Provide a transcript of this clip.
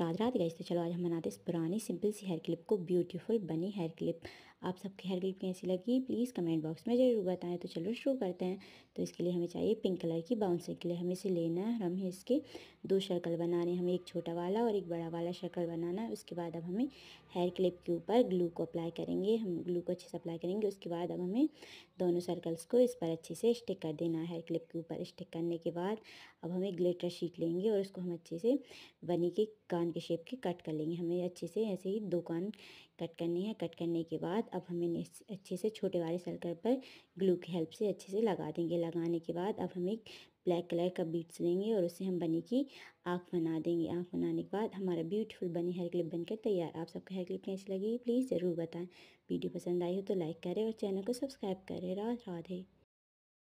रात रात गई तो चलो आज हम बनाते इस पुरानी सिंपल सी हेयर क्लिप को ब्यूटीफुल बनी हेयर क्लिप आप सबकी हेयर क्लिप कैसी लगी प्लीज़ कमेंट बॉक्स में ज़रूर बताएं तो चलो शुरू करते हैं तो इसके लिए हमें चाहिए पिंक कलर की बाउंसिंग के लिए हमें इसे लेना है और हमें इसके दो शर्कल बनाने हमें एक छोटा वाला और एक बड़ा वाला शर्कल बनाना है उसके बाद अब हमें हेयर क्लिप के ऊपर ग्लू को अप्लाई करेंगे हम ग्लू को अच्छे से अप्लाई करेंगे उसके बाद अब हमें दोनों सर्कल्स को इस पर अच्छे से स्टिक कर देना है हेयर क्लिप के ऊपर स्टिक करने के बाद अब हमें ग्लिटर शीट लेंगे और उसको हम अच्छे से बनी के कान के शेप के कट कर लेंगे हमें अच्छे से ऐसे ही दो कान कट करने हैं कट करने के बाद अब हम इन्हें अच्छे से छोटे वाले सर्कल पर ग्लू की हेल्प से अच्छे से लगा देंगे लगाने के बाद अब हम एक ब्लैक कलर का बीट्स लेंगे और उसे हम बनी की आँख बना देंगे आँख बनाने के बाद हमारा ब्यूटीफुल बनी हेयर क्लिप बनकर तैयार आप सबका हेयर क्लिप कैसी लगी प्लीज़ ज़रूर बताएं वीडियो पसंद आई हो तो लाइक करें और चैनल को सब्सक्राइब करें राधे राधे